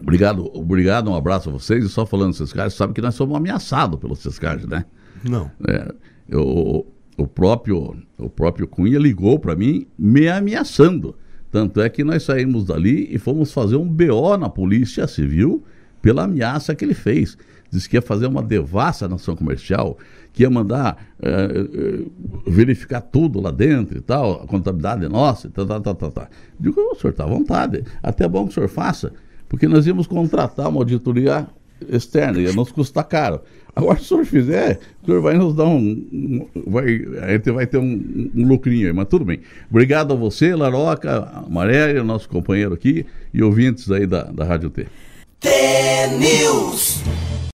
Obrigado, obrigado, um abraço a vocês. E só falando do Sescard, sabe que nós somos ameaçados pelo Sescard, né? Não. É, eu, o, próprio, o próprio Cunha ligou para mim me ameaçando. Tanto é que nós saímos dali e fomos fazer um BO na Polícia Civil pela ameaça que ele fez. Diz que ia fazer uma devassa na ação comercial, que ia mandar é, é, verificar tudo lá dentro e tal, a contabilidade é nossa, tá, tá, tá, tá, tá. Digo, o senhor está à vontade, até é bom que o senhor faça porque nós íamos contratar uma auditoria externa, ia nos custar caro. Agora, se o senhor fizer, o senhor vai nos dar um. vai, a gente vai ter um, um lucrinho aí, mas tudo bem. Obrigado a você, Laroca, Maréia, nosso companheiro aqui, e ouvintes aí da, da Rádio T. T-News.